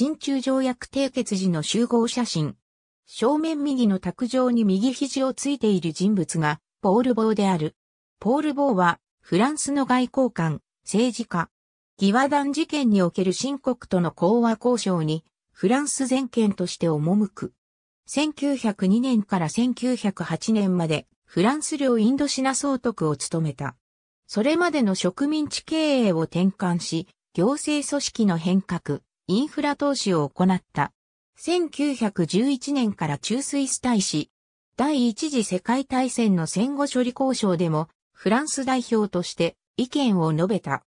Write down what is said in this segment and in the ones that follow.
新中条約締結時の集合写真。正面右の卓上に右肘をついている人物が、ポール・ボーである。ポール・ボーは、フランスの外交官、政治家。義和団事件における新国との講和交渉に、フランス全権として赴く。1902年から1908年まで、フランス領インドシナ総督を務めた。それまでの植民地経営を転換し、行政組織の変革、インフラ投資を行った。1911年から中スイス大使、第一次世界大戦の戦後処理交渉でも、フランス代表として意見を述べた。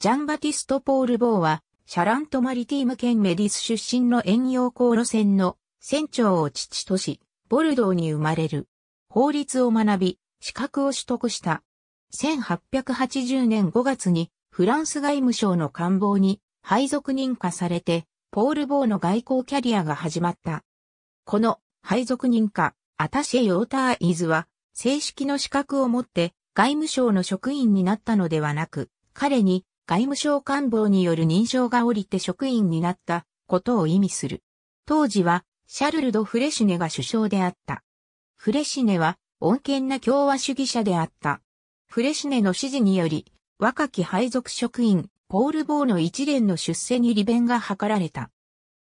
ジャンバティスト・ポール・ボーは、シャラント・マリティーム県メディス出身の遠洋航路船の船長を父とし、ボルドーに生まれる。法律を学び、資格を取得した。1880年5月にフランス外務省の官房に配属認可されて、ポール・ボーの外交キャリアが始まった。この配属認可、アタシエ・ヨーターイズは、正式の資格を持って外務省の職員になったのではなく、彼に外務省官房による認証が下りて職員になったことを意味する。当時はシャルルド・フレシネが首相であった。フレシネは穏健な共和主義者であった。フレシネの指示により、若き配属職員、ポール・ボーの一連の出世に利便が図られた。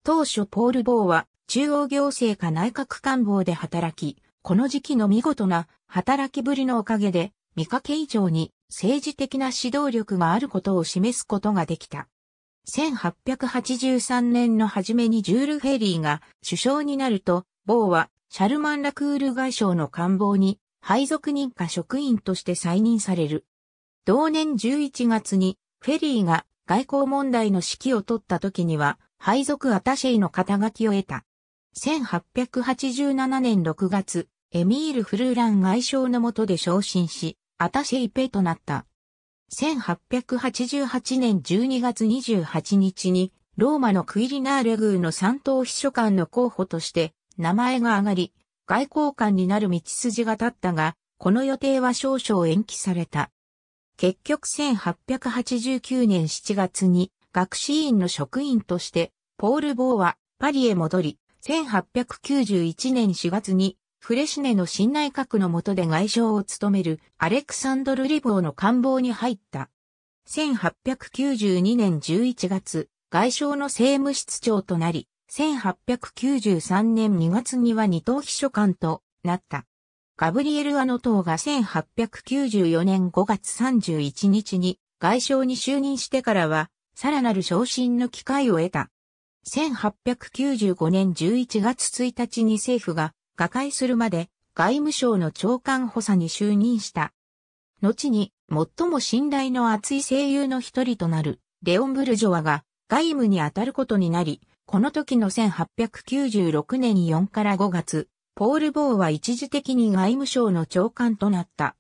当初ポール・ボーは中央行政か内閣官房で働き、この時期の見事な働きぶりのおかげで、見かけ以上に政治的な指導力があることを示すことができた。1883年の初めにジュール・フェリーが首相になると、ボーはシャルマン・ラクール外相の官房に配属認可職員として再任される。同年11月にフェリーが外交問題の指揮を取った時には、配属アタシェイの肩書きを得た。1887年6月、エミール・フルーラン外相の下で昇進し、アタシェイペとなった。1888年12月28日に、ローマのクイリナーレ宮の三等秘書官の候補として、名前が上がり、外交官になる道筋が立ったが、この予定は少々延期された。結局1889年7月に学士院の職員として、ポール・ボーはパリへ戻り、1891年4月にフレシネの新内閣の下で外相を務めるアレクサンドル・リボーの官房に入った。1892年11月、外相の政務室長となり、1893年2月には二等秘書官となった。ガブリエル・アノトーが1894年5月31日に外相に就任してからは、さらなる昇進の機会を得た。1895年11月1日に政府が瓦解するまで外務省の長官補佐に就任した。後に最も信頼の厚い声優の一人となるレオン・ブルジョワが外務に当たることになり、この時の1896年4から5月、ポール・ボーは一時的に外務省の長官となった。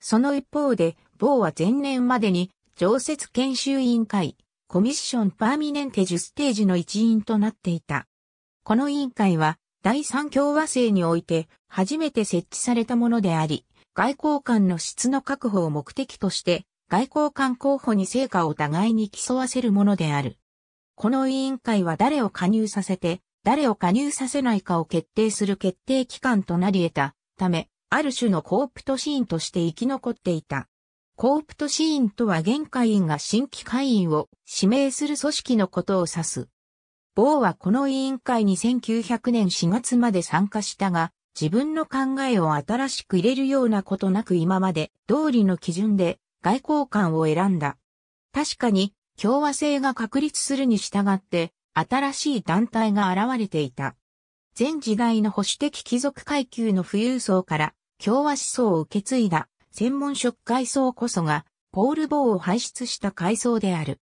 その一方で、ボーは前年までに常設研修委員会、コミッション・パーミネンテ・ジュステージの一員となっていた。この委員会は、第三共和制において初めて設置されたものであり、外交官の質の確保を目的として、外交官候補に成果を互いに競わせるものである。この委員会は誰を加入させて、誰を加入させないかを決定する決定機関となり得たため、ある種のコープトシーンとして生き残っていた。コープトシーンとは現会員が新規会員を指名する組織のことを指す。某はこの委員会に1900年4月まで参加したが、自分の考えを新しく入れるようなことなく今まで通りの基準で外交官を選んだ。確かに共和制が確立するに従って新しい団体が現れていた。前時代の保守的貴族階級の富裕層から共和思想を受け継いだ専門職階層こそがポール・ボーを輩出した階層である。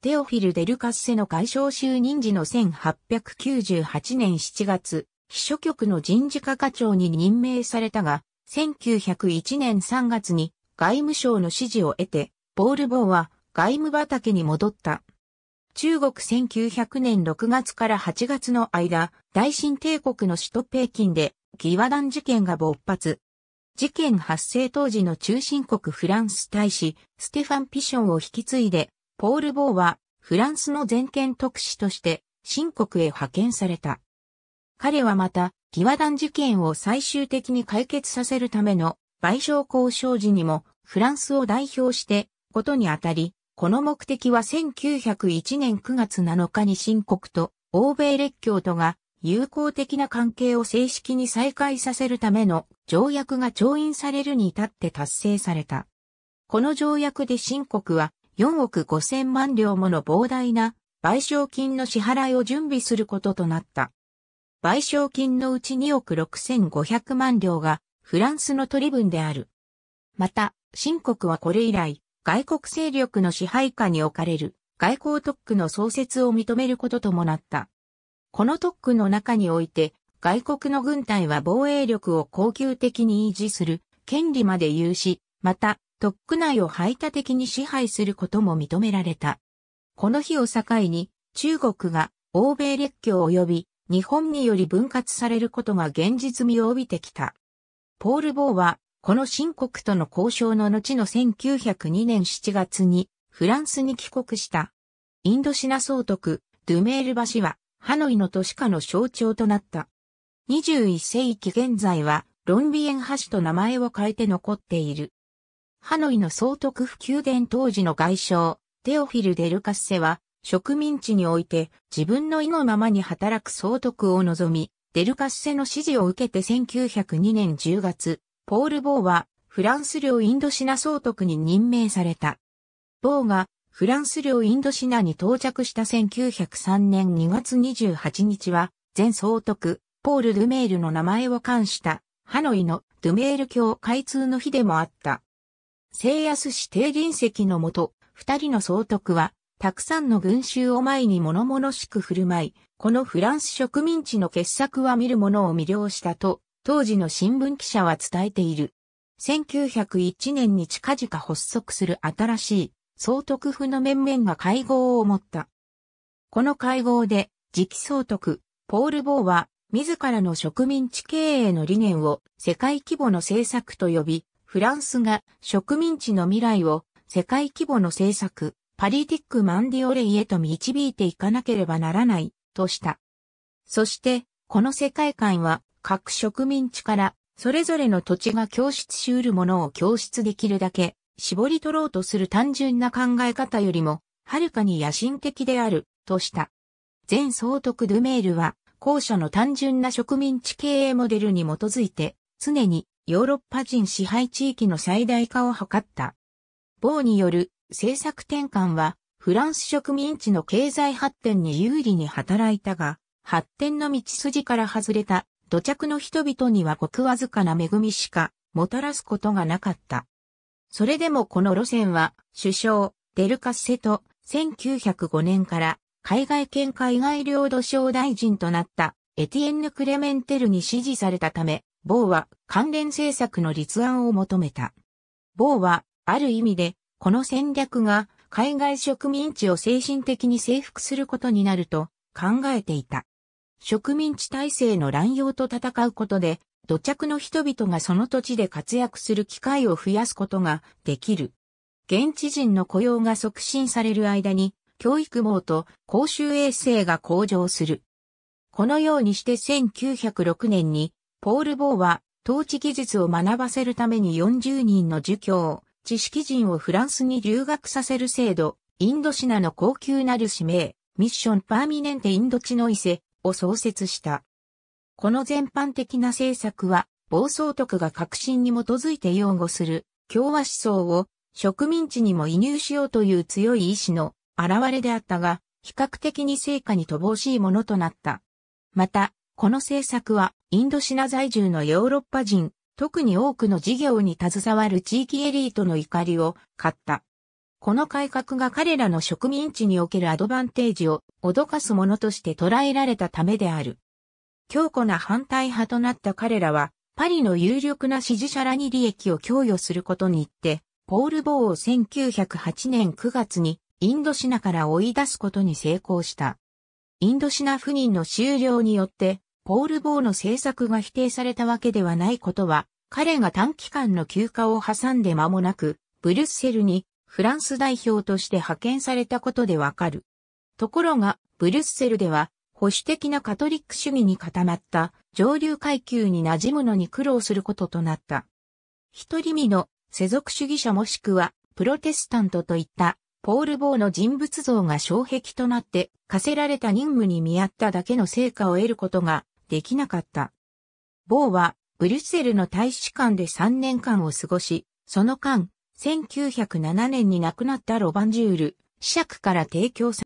テオフィル・デルカッセの外相就任時の1898年7月、秘書局の人事課課長に任命されたが、1901年3月に外務省の指示を得て、ポール・ボーは外務畑に戻った中国1900年6月から8月の間、大清帝国の首都北京で、疑和団事件が勃発。事件発生当時の中心国フランス大使、ステファン・ピションを引き継いで、ポール・ボーは、フランスの全権特使として、新国へ派遣された。彼はまた、疑和団事件を最終的に解決させるための賠償交渉時にも、フランスを代表して、ことにあたり、この目的は1901年9月7日に新国と欧米列強とが友好的な関係を正式に再開させるための条約が調印されるに至って達成された。この条約で新国は4億5 0 0 0万両もの膨大な賠償金の支払いを準備することとなった。賠償金のうち2億6500万両がフランスの取り分である。また、新国はこれ以来、外国勢力の支配下に置かれる外交特区の創設を認めることともなった。この特区の中において、外国の軍隊は防衛力を恒久的に維持する権利まで有し、また、特区内を排他的に支配することも認められた。この日を境に、中国が欧米列強及び日本により分割されることが現実味を帯びてきた。ポール・ボーはこの新国との交渉の後の1902年7月にフランスに帰国した。インドシナ総督、ドゥメール橋はハノイの都市化の象徴となった。21世紀現在はロンビエン橋と名前を変えて残っている。ハノイの総督府宮殿当時の外相、テオフィル・デルカッセは植民地において自分の意のままに働く総督を望み、デルカッセの指示を受けて1902年10月、ポール・ボーは、フランス領インドシナ総督に任命された。ボーが、フランス領インドシナに到着した1903年2月28日は、前総督、ポール・ルメールの名前を冠した、ハノイのルメール教開通の日でもあった。聖安市定臨席のもと、二人の総督は、たくさんの群衆を前に物々しく振る舞い、このフランス植民地の傑作は見る者を魅了したと当時の新聞記者は伝えている。1901年に近々発足する新しい総督府の面々が会合を持った。この会合で、次期総督、ポール・ボーは、自らの植民地経営の理念を世界規模の政策と呼び、フランスが植民地の未来を世界規模の政策、パリティック・マンディオレイへと導いていかなければならない、とした。そして、この世界観は各植民地からそれぞれの土地が供出し得るものを供出できるだけ絞り取ろうとする単純な考え方よりもはるかに野心的であるとした。前総督ドゥメールは後者の単純な植民地経営モデルに基づいて常にヨーロッパ人支配地域の最大化を図った。某による政策転換はフランス植民地の経済発展に有利に働いたが、発展の道筋から外れた土着の人々にはごくわずかな恵みしかもたらすことがなかった。それでもこの路線は首相デルカッセと1905年から海外県海外領土省大臣となったエティエンヌ・クレメンテルに支持されたため、某は関連政策の立案を求めた。某はある意味でこの戦略が海外植民地を精神的に征服することになると考えていた。植民地体制の乱用と戦うことで、土着の人々がその土地で活躍する機会を増やすことができる。現地人の雇用が促進される間に、教育網と公衆衛生が向上する。このようにして1906年に、ポール・ボーは、統治技術を学ばせるために40人の儒教、知識人をフランスに留学させる制度、インドシナの高級なる使命、ミッション・パーミネンテ・インドチノイセ、を創設した。この全般的な政策は、暴走徳が革新に基づいて擁護する共和思想を植民地にも移入しようという強い意志の現れであったが、比較的に成果に乏しいものとなった。また、この政策はインドシナ在住のヨーロッパ人、特に多くの事業に携わる地域エリートの怒りを買った。この改革が彼らの植民地におけるアドバンテージを脅かすものとして捉えられたためである。強固な反対派となった彼らは、パリの有力な支持者らに利益を供与することに行って、ポール・ボーを1908年9月にインドシナから追い出すことに成功した。インドシナ不任の終了によって、ポール・ボーの政策が否定されたわけではないことは、彼が短期間の休暇を挟んで間もなく、ブルッセルにフランス代表として派遣されたことでわかる。ところが、ブリュッセルでは、保守的なカトリック主義に固まった上流階級に馴染むのに苦労することとなった。一人身の世俗主義者もしくはプロテスタントといったポール・ボーの人物像が障壁となって課せられた任務に見合っただけの成果を得ることができなかった。ボーはブリュッセルの大使館で3年間を過ごし、その間、1907年に亡くなったロバンジュール、子爵から提供され